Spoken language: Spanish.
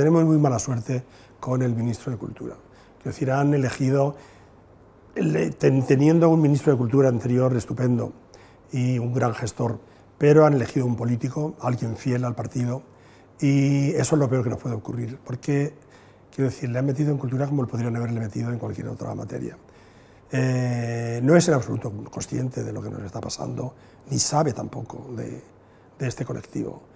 Tenemos muy mala suerte con el ministro de Cultura. Quiero decir, han elegido, teniendo un ministro de Cultura anterior estupendo y un gran gestor, pero han elegido un político, alguien fiel al partido, y eso es lo peor que nos puede ocurrir, porque, quiero decir, le han metido en cultura como lo podrían haberle metido en cualquier otra materia. Eh, no es en absoluto consciente de lo que nos está pasando, ni sabe tampoco de este colectivo.